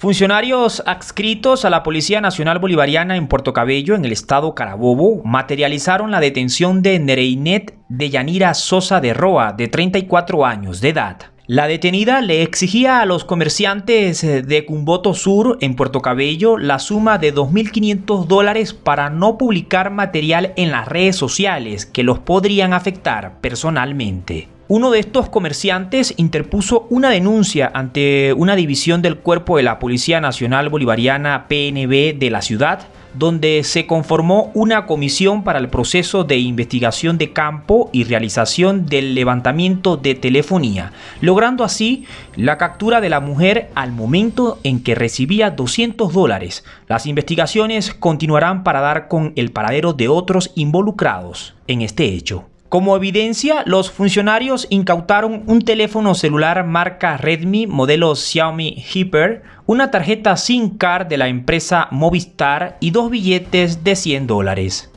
Funcionarios adscritos a la Policía Nacional Bolivariana en Puerto Cabello, en el estado Carabobo, materializaron la detención de Nereinet de Yanira Sosa de Roa, de 34 años de edad. La detenida le exigía a los comerciantes de Cumboto Sur en Puerto Cabello la suma de 2.500 dólares para no publicar material en las redes sociales que los podrían afectar personalmente uno de estos comerciantes interpuso una denuncia ante una división del cuerpo de la Policía Nacional Bolivariana PNB de la ciudad donde se conformó una comisión para el proceso de investigación de campo y realización del levantamiento de telefonía, logrando así la captura de la mujer al momento en que recibía 200 dólares. Las investigaciones continuarán para dar con el paradero de otros involucrados en este hecho. Como evidencia, los funcionarios incautaron un teléfono celular marca Redmi modelo Xiaomi Hyper, una tarjeta SIM card de la empresa Movistar y dos billetes de 100 dólares.